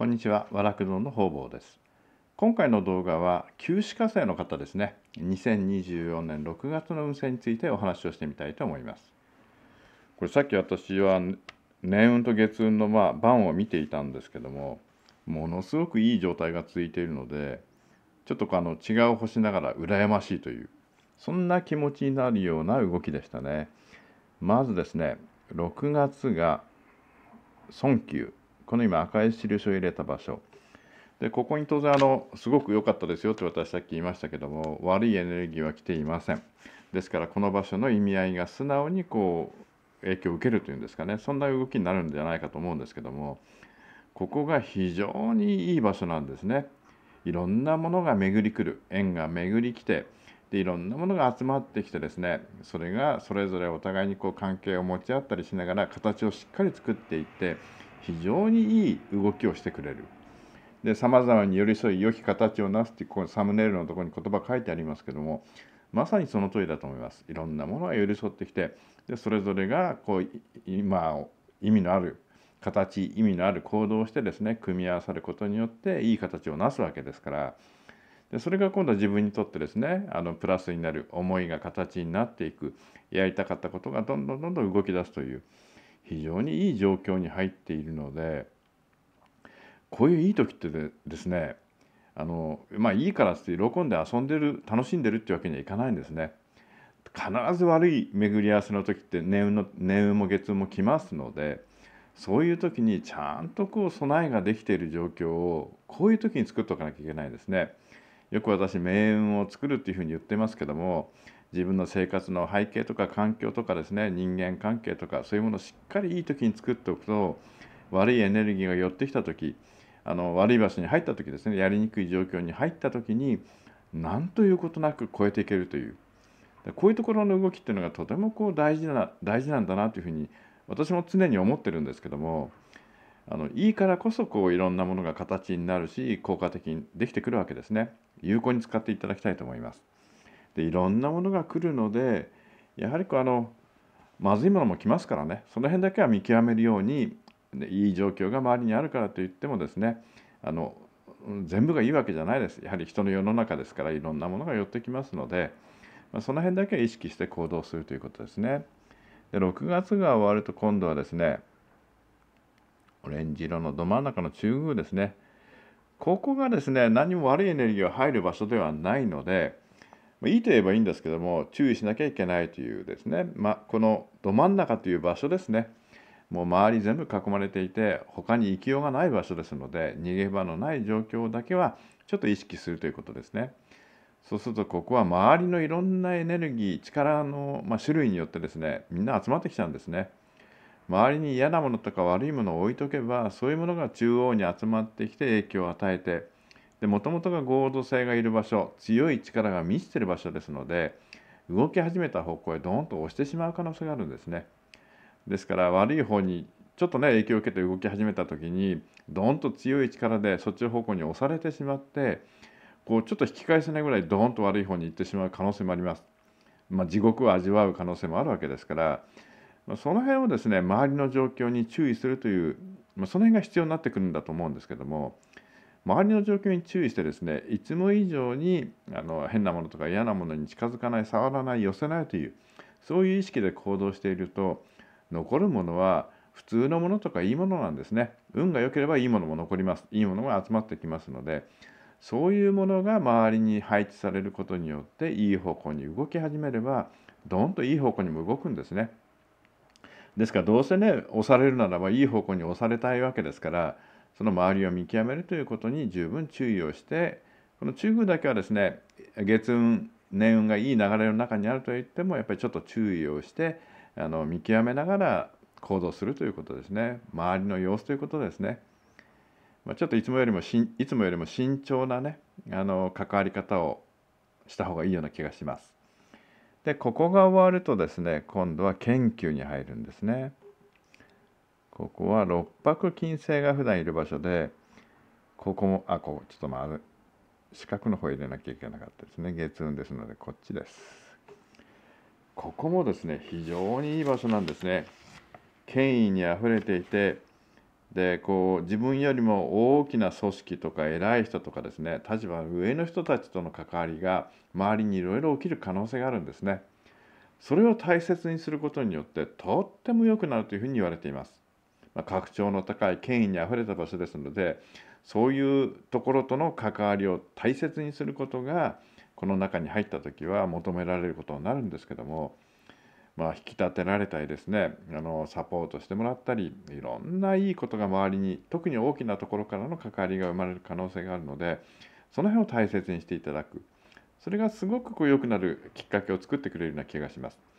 こんにちは和楽堂の方々です今回の動画は旧歯科生の方ですね2024年6月の運勢についてお話をしてみたいと思いますこれさっき私は年運と月運のま番を見ていたんですけどもものすごくいい状態が続いているのでちょっとあの違う星ながら羨ましいというそんな気持ちになるような動きでしたねまずですね6月が孫休この今赤い印を入れた場所でここに当然あのすごく良かったですよって私さっき言いましたけども悪いエネルギーは来ていませんですからこの場所の意味合いが素直にこう影響を受けるというんですかねそんな動きになるんじゃないかと思うんですけどもここが非常にいい場所なんですねいろんなものが巡り来る縁が巡り来てでいろんなものが集まってきてですねそれがそれぞれお互いにこう関係を持ち合ったりしながら形をしっかり作っていって非常にいい動きをしてくれる。でさまざまに寄り添い良き形をなすってこのサムネイルのところに言葉書いてありますけどもまさにその通りだと思います。いろんなものが寄り添ってきてでそれぞれがこう今意味のある形意味のある行動をしてですね組み合わさることによっていい形をなすわけですからでそれが今度は自分にとってですねあのプラスになる思いが形になっていくやりたかったことがどんどんどんどん動き出すという。非常にいい状況に入っているのでこういういい時ってですねあのまあいいからって喜んで遊んでる楽しんでるってわけにはいかないんですね。必ず悪い巡り合わせの時って年運の年運も月運も来ますのでそういう時にちゃんとこう備えができている状況をこういう時に作っておかなきゃいけないですね。よく私命運を作るっていうふうに言ってますけども自分の生活の背景とか環境とかですね人間関係とかそういうものをしっかりいい時に作っておくと悪いエネルギーが寄ってきた時あの悪い場所に入った時ですねやりにくい状況に入った時に何ということなく超えていけるというこういうところの動きっていうのがとてもこう大事な大事なんだなというふうに私も常に思ってるんですけどもあのいいからこそこういろんなものが形になるし効果的にできてくるわけですね有効に使っていただきたいと思います。いろんなものが来るのでやはりこうあのまずいものも来ますからねその辺だけは見極めるようにいい状況が周りにあるからといってもですねあの全部がいいわけじゃないですやはり人の世の中ですからいろんなものが寄ってきますので、まあ、その辺だけは意識して行動するということですね。で6月が終わると今度はですねオレンジ色のど真ん中の中宮ですねここがですね何も悪いエネルギーが入る場所ではないのでいいと言えばいいんですけども注意しなきゃいけないというですね、まあ、このど真ん中という場所ですねもう周り全部囲まれていて他に行きようがない場所ですので逃げ場のない状況だけはちょっと意識するということですね。そうするとここは周りのいろんなエネルギー力の、ま種類によってですねみんな集まってきちゃうんですね。周りに嫌なものとか悪いものを置いとけばそういうものが中央に集まってきて影響を与えてでもともとが合同性がいる場所強い力が満ちてる場所ですので動き始めた方向へドーンと押してしまう可能性があるんですね。ですから悪い方にちょっとね影響を受けて動き始めた時にドーンと強い力でそっちの方向に押されてしまってこうちょっと引き返せないぐらいドーンと悪い方に行ってしまう可能性もあります。まあ、地獄を味わう可能性もあるわけですからその辺をですね周りの状況に注意するという、まあ、その辺が必要になってくるんだと思うんですけども。周りの状況に注意してですねいつも以上にあの変なものとか嫌なものに近づかない触らない寄せないというそういう意識で行動していると残るものは普通のものとかいいものなんですね運が良ければいいものも残りますいいものが集まってきますのでそういうものが周りに配置されることによっていい方向に動き始めればどんといい方向にも動くんですねですからどうせね押されるならばいい方向に押されたいわけですからその周りを見極めるということに十分注意をしてこの中宮だけはですね月運年運がいい流れの中にあるといってもやっぱりちょっと注意をしてあの見極めながら行動するということですね周りの様子ということですね、まあ、ちょっといつもよりもしいつもよりも慎重なねあの関わり方をした方がいいような気がしますでここが終わるとですね今度は研究に入るんですねここは六白金星が普段いる場所でここもあここちょっとまず四角の方入れなきゃいけなかったですね月運ですのでこっちですここもですね非常にいい場所なんですね権威にあふれていてでこう自分よりも大きな組織とか偉い人とかですね立場上の人たちとの関わりが周りにいろいろ起きる可能性があるんですね。それを大切にすることによってとっても良くなるというふうに言われています。まあ、格調の高い権威にあふれた場所ですのでそういうところとの関わりを大切にすることがこの中に入った時は求められることになるんですけども、まあ、引き立てられたりですねあのサポートしてもらったりいろんないいことが周りに特に大きなところからの関わりが生まれる可能性があるのでその辺を大切にしていただくそれがすごくこう良くなるきっかけを作ってくれるような気がします。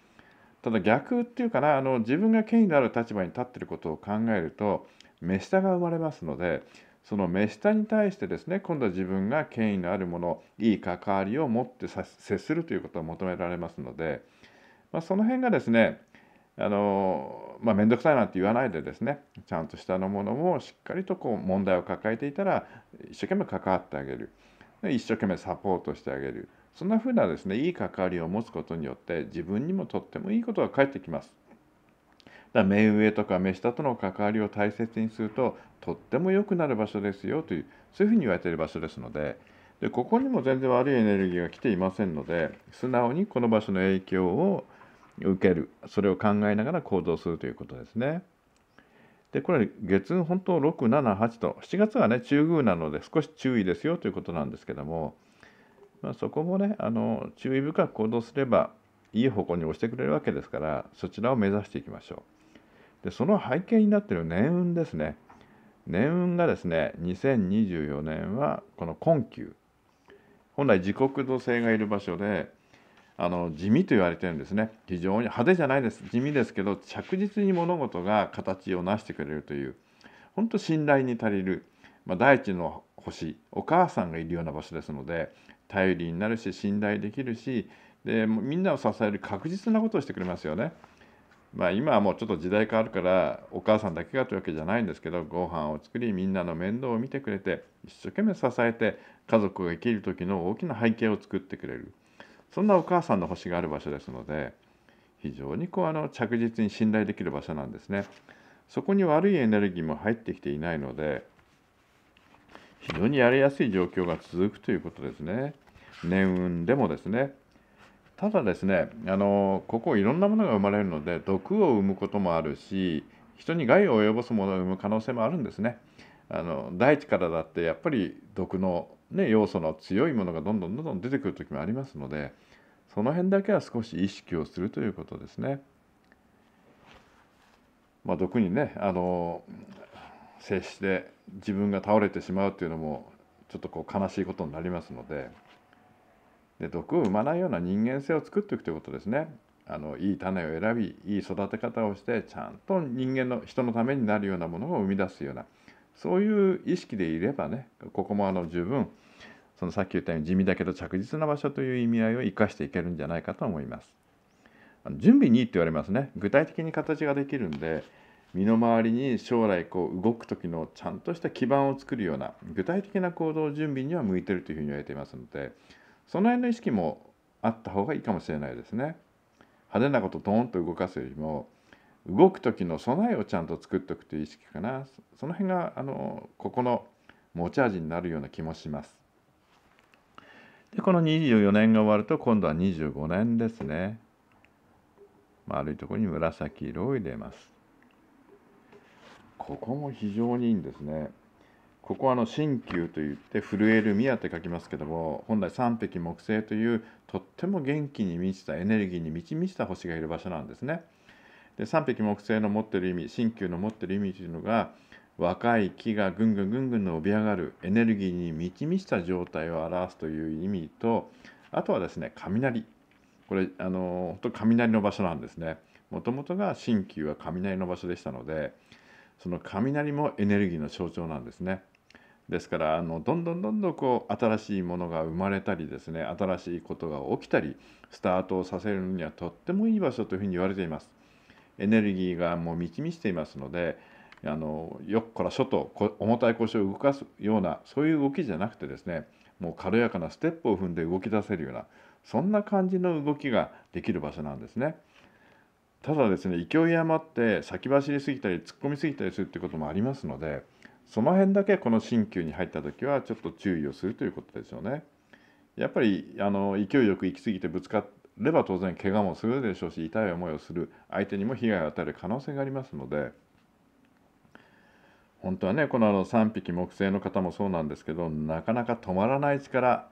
ただ逆っていうかなあの自分が権威のある立場に立ってることを考えると目下が生まれますのでその目下に対してですね今度は自分が権威のあるものいい関わりを持って接するということを求められますので、まあ、その辺がですねあの、まあ、面倒くさいなんて言わないでですねちゃんと下のものもしっかりとこう問題を抱えていたら一生懸命関わってあげる一生懸命サポートしてあげるそんなふうなですねいい関わりを持つことによって自分にもとってもいいことが返ってきます。だ目上とか目下との関わりを大切にするととっても良くなる場所ですよというそういうふうに言われている場所ですのででここにも全然悪いエネルギーが来ていませんので素直にこの場所の影響を受けるそれを考えながら行動するということですね。でこれ月運本当678と7月はね中宮なので少し注意ですよということなんですけどもまあ、そこもねあの注意深く行動すればいい方向に押してくれるわけですからそちらを目指していきましょうでその背景になっている年運ですね年運がですね2024年はこの根窮本来自国土星がいる場所であの地味と言われてるんですね非常に派手じゃないです地味ですけど着実に物事が形を成してくれるという本当信頼に足りる、まあ、大地の星お母さんがいるような場所ですので頼りになるし信頼できるしでみんなを支える確実なことをしてくれますよね。まあ、今はもうちょっと時代変わるからお母さんだけがというわけじゃないんですけどご飯を作りみんなの面倒を見てくれて一生懸命支えて家族が生きる時の大きな背景を作ってくれるそんなお母さんの星がある場所ですので非常にこうあの着実に信頼できる場所なんですね。そこに悪いエネルギーも入ってきていないので非常にやりやすい状況が続くということですね。年運でもですね。ただですね、あのここいろんなものが生まれるので毒を生むこともあるし人に害を及ぼすものを生む可能性もあるんですね。あの大地からだってやっぱり毒の、ね、要素の強いものがどんどんどんどん出てくる時もありますのでその辺だけは少し意識をするということですね。まあ、毒にねあの接して自分が倒れてしまうというのもちょっとこう悲しいことになりますのでで毒を生まないような人間性を作っていくということですねあのいい種を選びいい育て方をしてちゃんと人間の人のためになるようなものを生み出すようなそういう意識でいればねここもあの十分そのさっき言ったように地味だけど着実な場所という意味合いを生かしていけるんじゃないかと思います。準備にいいって言われますね具体的に形ができるんで身の回りに将来こう動く時のちゃんとした基盤を作るような具体的な行動準備には向いてるというふうに言われていますのでその辺の意識もあった方がいいかもしれないですね。派手なことドーンと動かすよりも動く時の備えをちゃんと作っておくという意識かなその辺があのここの持ち味になるような気もします。でこの24年が終わると今度は25年ですね。丸いところに紫色を入れます。ここも非常にいいんですね。ここはあの鍼灸といって震える宮って書きますけども本来三匹木星というとっても元気に満ちたエネルギーに満ち満ちた星がいる場所なんですね。で三匹木星の持ってる意味鍼灸の持ってる意味というのが若い木がぐんぐんぐんぐん伸び上がるエネルギーに満ち満ちた状態を表すという意味とあとはですね雷これあの本当雷の場所なんですね。もともとが鍼灸は雷の場所でしたので。その雷もエネルギーの象徴なんですね。ですからあのどんどんどんどんこう新しいものが生まれたりですね新しいことが起きたりスタートをさせるにはとってもいい場所というふうに言われています。エネルギーがもう満ち満ちていますのであのよっこらょと重たい腰を動かすようなそういう動きじゃなくてですねもう軽やかなステップを踏んで動き出せるようなそんな感じの動きができる場所なんですね。ただですね勢い余って先走りすぎたり突っ込みすぎたりするってこともありますのでその辺だけこの鍼灸に入った時はちょっと注意をするということですよね。やっぱりあの勢いよく行き過ぎてぶつかれば当然怪我もするでしょうし痛い思いをする相手にも被害を与える可能性がありますので本当はねこのあの3匹木星の方もそうなんですけどなかなか止まらない力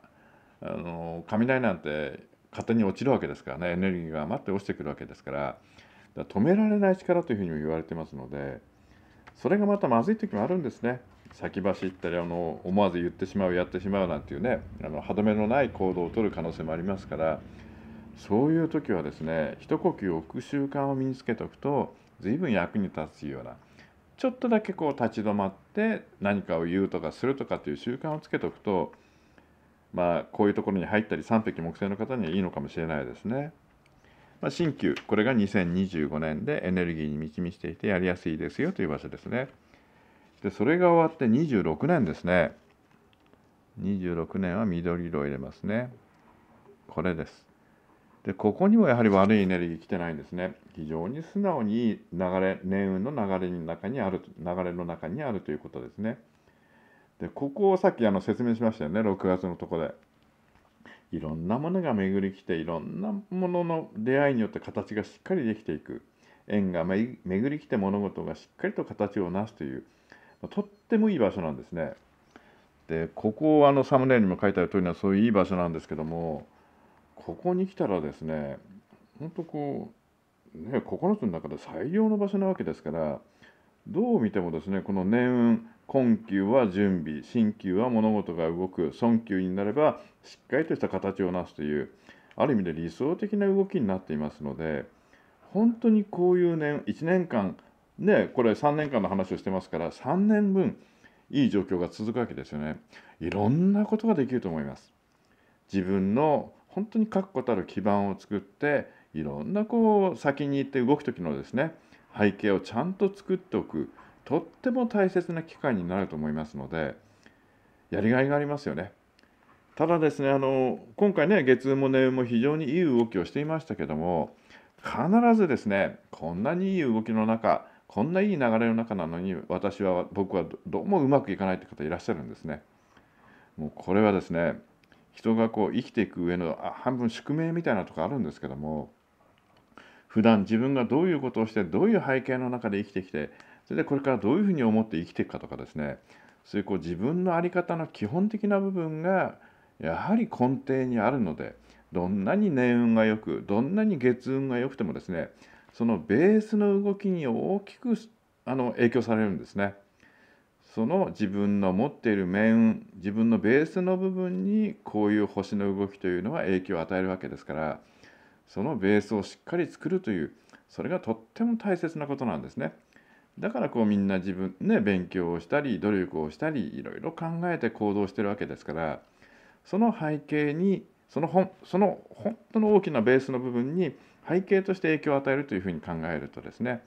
あの雷なんて勝手に落ちるわけですからねエネルギーが余って落ちてくるわけですから止められない力というふうにも言われてますのでそれがまたまずい時もあるんですね先走ったりあの思わず言ってしまうやってしまうなんていうねあの歯止めのない行動をとる可能性もありますからそういう時はですね一呼吸置く習慣を身につけておくと随分役に立つようなちょっとだけこう立ち止まって何かを言うとかするとかっていう習慣をつけておくとまあ、こういうところに入ったり三匹木星の方にはいいのかもしれないですね。まあ、新旧これが2025年でエネルギーに満ち満ちていてやりやすいですよという場所ですね。でそれが終わって26年ですね。26年は緑色を入れますね。これです。でここにもやはり悪いエネルギー来てないんですね。非常に素直にいい流れ、年運の流れの中にある、流れの中にあるということですね。でここをさっきあの説明しましたよね6月のとこでいろんなものが巡りきていろんなものの出会いによって形がしっかりできていく縁が巡り来て物事がしっかりと形を成すというとってもいい場所なんですね。でここあのサムネイルにも書いてある通りのはそういういい場所なんですけどもここに来たらですねほんとこう、ね、9つの中で最良の場所なわけですから。どう見てもですねこの年運困窮は準備新球は物事が動く損球になればしっかりとした形をなすというある意味で理想的な動きになっていますので本当にこういう年1年間ねこれ3年間の話をしてますから3年分いい状況が続くわけですよねいろんなことができると思います自分の本当に確固たる基盤を作っていろんなこう先に行って動く時のですね背景をちゃんと作っておくとっても大切な機会になると思いますのでやりがいがありますよね。ただですねあの今回ね月も年も非常にいい動きをしていましたけども必ずですねこんなにいい動きの中こんないい流れの中なのに私は僕はどうもうまくいかないって方いらっしゃるんですね。もうこれはですね人がこう生きていく上の半分宿命みたいなとこあるんですけども普段自分がどういうことをしてどういう背景の中で生きてきてそれでこれからどういうふうに思って生きていくかとかですねそういうこう自分の在り方の基本的な部分がやはり根底にあるのでどんなに年運がよくどんなに月運が良くてもですねそのベースの動きに大きくあの影響されるんですね。その自分の持っている命運自分のベースの部分にこういう星の動きというのは影響を与えるわけですからそのベースをしっかり作るというそれがとっても大切なことなんですね。だからこうみんな自分ね勉強をしたり努力をしたりいろいろ考えて行動してるわけですからその背景にその本その本当の大きなベースの部分に背景として影響を与えるというふうに考えるとですね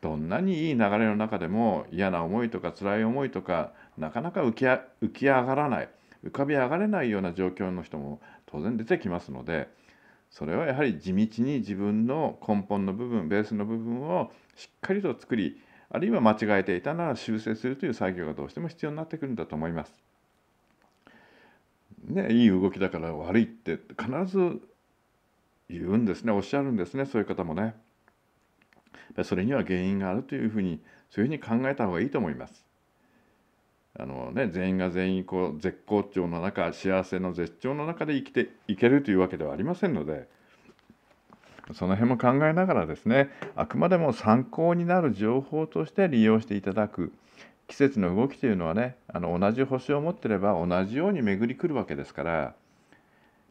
どんなにいい流れの中でも嫌な思いとか辛い思いとかなかなか浮き浮き上がらない浮かび上がれないような状況の人も当然出てきますので。それはやはり地道に自分の根本の部分ベースの部分をしっかりと作りあるいは間違えていたなら修正するという作業がどうしても必要になってくるんだと思います。ね、いい動きだから悪いって必ず言うんですねおっしゃるんですねそういう方もね。それには原因があるというふうにそういうふうに考えた方がいいと思います。あのね、全員が全員こう絶好調の中幸せの絶頂の中で生きていけるというわけではありませんのでその辺も考えながらですねあくまでも参考になる情報として利用していただく季節の動きというのはねあの同じ星を持ってれば同じように巡り来るわけですから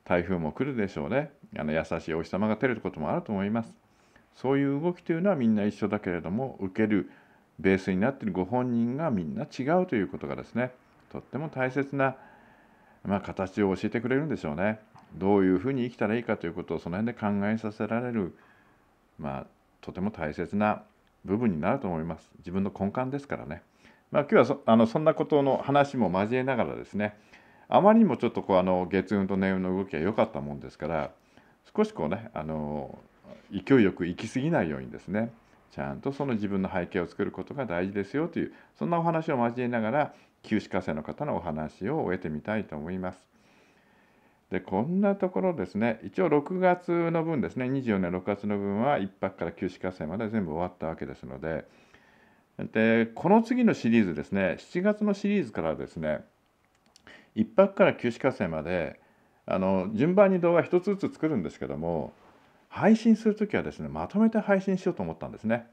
台風も来るでしょうねあの優しいお日様が照ることもあると思いますそういう動きというのはみんな一緒だけれども受けるベースになっているご本人がみんな違うということがですねとっても大切な、まあ、形を教えてくれるんでしょうねどういうふうに生きたらいいかということをその辺で考えさせられる、まあ、とても大切な部分になると思います自分の根幹ですからね、まあ、今日はそあのそんなことの話も交えながらですねあまりにもちょっとこうあの月運と年運の動きが良かったもんですから少しこうねあの勢いよく行き過ぎないようにですねちゃんとその自分の背景を作ることが大事ですよというそんなお話を交えながら旧歯科生の方のお話を終えてみたいと思います。でこんなところですね一応6月の分ですね24年6月の分は1泊から旧歯科生まで全部終わったわけですのででこの次のシリーズですね7月のシリーズからですね1泊から旧歯科生まであの順番に動画1つずつ作るんですけども配信するきはですねまとめて配信しようと思ったんですね。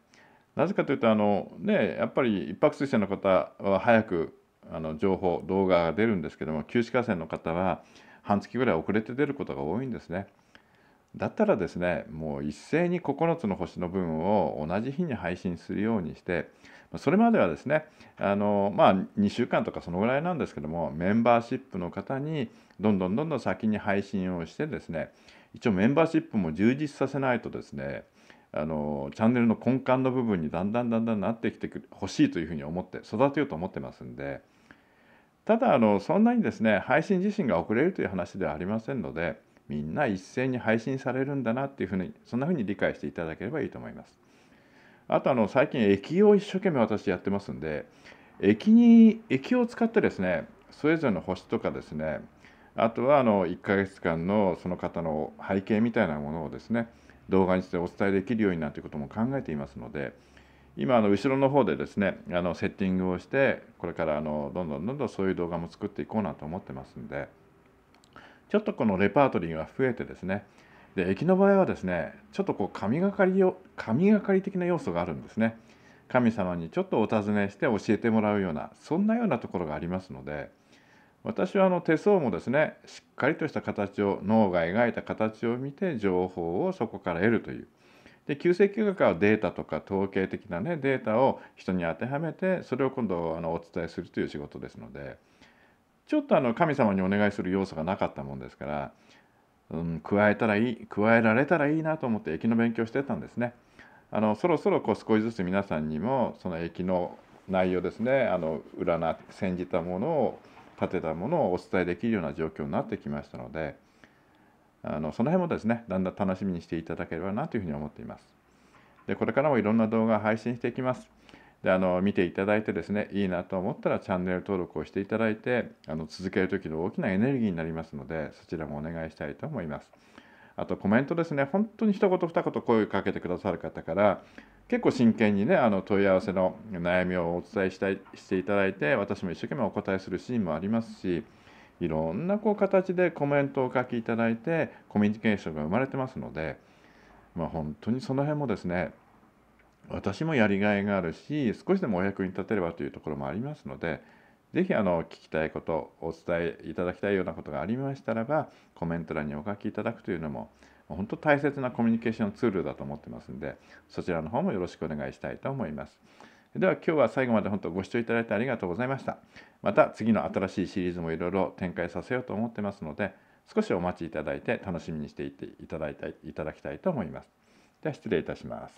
なぜかというとあの、ね、やっぱり一泊水車の方は早くあの情報動画が出るんですけども旧歯河川の方は半月ぐらい遅れて出ることが多いんですね。だったらですねもう一斉に9つの星の分を同じ日に配信するようにしてそれまではですねあの、まあ、2週間とかそのぐらいなんですけどもメンバーシップの方にどんどんどんどん先に配信をしてですね一応メンバーシップも充実させないとですねあのチャンネルの根幹の部分にだんだんだんだんなってきてほしいというふうに思って育てようと思ってますんでただあのそんなにですね配信自身が遅れるという話ではありませんのでみんな一斉に配信されるんだなっていうふうにそんなふうに理解していただければいいと思います。あとあの最近液を一生懸命私やってますんで液に液を使ってですねそれぞれの星とかですねあとはあの1ヶ月間のその方の背景みたいなものをですね動画にしてお伝えできるようになっていことも考えていますので今あの後ろの方でですねあのセッティングをしてこれからあのどんどんどんどんそういう動画も作っていこうなと思ってますんでちょっとこのレパートリーが増えてですねで駅の場合はですねちょっとこう神がかりを神がかり的な要素があるんですね神様にちょっとお尋ねして教えてもらうようなそんなようなところがありますので。私はあの手相もですねしっかりとした形を脳が描いた形を見て情報をそこから得るという。で急性休学はデータとか統計的なねデータを人に当てはめてそれを今度あのお伝えするという仕事ですのでちょっとあの神様にお願いする要素がなかったもんですから、うん、加えたらいい加えられたらいいなと思って駅の勉強してたんですね。あのそろそろこう少しずつ皆さんにもその駅の内容ですねあの占じたものを立てたものをお伝えできるような状況になってきましたのであのその辺もですねだんだん楽しみにしていただければなというふうに思っています。でこれからもいろんな動画を配信していきます。であの見ていただいてですねいいなと思ったらチャンネル登録をしていただいてあの続ける時の大きなエネルギーになりますのでそちらもお願いしたいと思います。あとコメントですね本当に一言二言声をかけてくださる方から結構真剣にねあの問い合わせの悩みをお伝えしたいしていただいて私も一生懸命お答えするシーンもありますしいろんなこう形でコメントをお書きいただいてコミュニケーションが生まれてますので、まあ、本当にその辺もですね私もやりがいがあるし少しでもお役に立てればというところもありますので是非聞きたいことお伝えいただきたいようなことがありましたらばコメント欄にお書きいただくというのも本当大切なコミュニケーションツールだと思ってますんでそちらの方もよろしくお願いしたいと思います。では今日は最後まで本当ご視聴いただいてありがとうございました。また次の新しいシリーズもいろいろ展開させようと思ってますので少しお待ちいただいて楽しみにしていていただいたいただきたいと思います。では失礼いたします。